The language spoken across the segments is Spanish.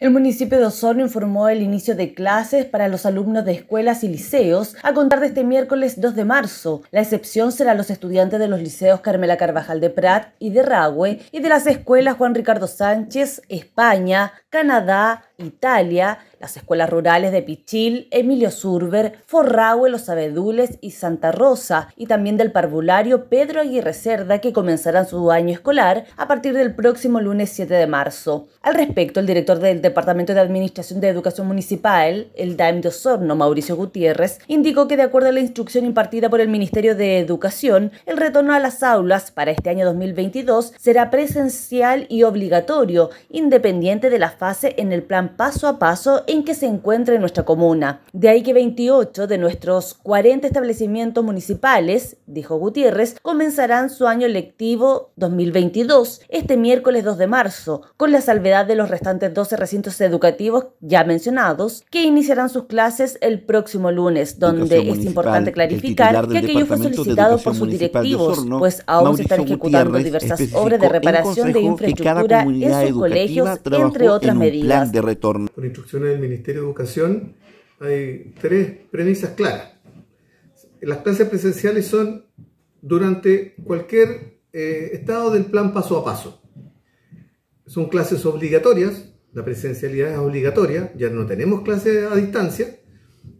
El municipio de Osorno informó el inicio de clases para los alumnos de escuelas y liceos a contar de este miércoles 2 de marzo. La excepción será los estudiantes de los liceos Carmela Carvajal de Prat y de Ragüe y de las escuelas Juan Ricardo Sánchez, España, Canadá, Italia, las escuelas rurales de Pichil, Emilio Surber, Forraue, Los Abedules y Santa Rosa, y también del parvulario Pedro Aguirre Cerda, que comenzarán su año escolar a partir del próximo lunes 7 de marzo. Al respecto, el director del Departamento de Administración de Educación Municipal, el Daim de Osorno, Mauricio Gutiérrez, indicó que de acuerdo a la instrucción impartida por el Ministerio de Educación, el retorno a las aulas para este año 2022 será presencial y obligatorio, independiente de la fase en el plan paso a paso en que se encuentre nuestra comuna. De ahí que 28 de nuestros 40 establecimientos municipales, dijo Gutiérrez, comenzarán su año lectivo 2022 este miércoles 2 de marzo, con la salvedad de los restantes 12 recintos educativos ya mencionados, que iniciarán sus clases el próximo lunes, donde es importante clarificar que aquello fue solicitado por sus directivos, pues aún se están ejecutando diversas obras de reparación de infraestructura en sus colegios, entre otras medidas. Con instrucciones del Ministerio de Educación hay tres premisas claras. Las clases presenciales son durante cualquier eh, estado del plan paso a paso. Son clases obligatorias, la presencialidad es obligatoria, ya no tenemos clases a distancia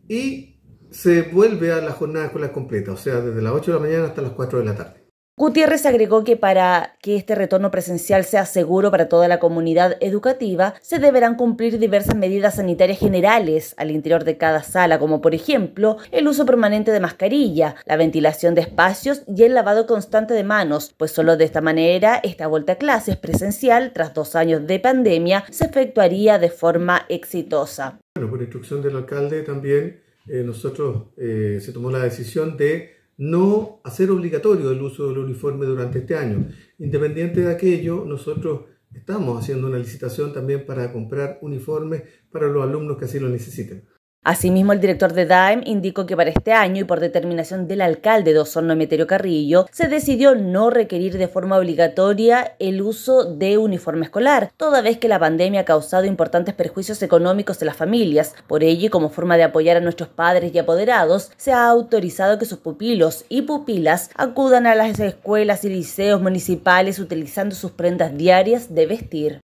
y se vuelve a la jornada de escuelas completa, o sea, desde las 8 de la mañana hasta las 4 de la tarde. Gutiérrez agregó que para que este retorno presencial sea seguro para toda la comunidad educativa, se deberán cumplir diversas medidas sanitarias generales al interior de cada sala, como por ejemplo el uso permanente de mascarilla, la ventilación de espacios y el lavado constante de manos, pues solo de esta manera esta vuelta a clases presencial tras dos años de pandemia se efectuaría de forma exitosa. Bueno, por instrucción del alcalde también eh, nosotros eh, se tomó la decisión de no hacer obligatorio el uso del uniforme durante este año. Independiente de aquello, nosotros estamos haciendo una licitación también para comprar uniformes para los alumnos que así lo necesiten. Asimismo, el director de DAEM indicó que para este año y por determinación del alcalde de Osorno Emeterio Carrillo, se decidió no requerir de forma obligatoria el uso de uniforme escolar, toda vez que la pandemia ha causado importantes perjuicios económicos en las familias. Por ello, y como forma de apoyar a nuestros padres y apoderados, se ha autorizado que sus pupilos y pupilas acudan a las escuelas y liceos municipales utilizando sus prendas diarias de vestir.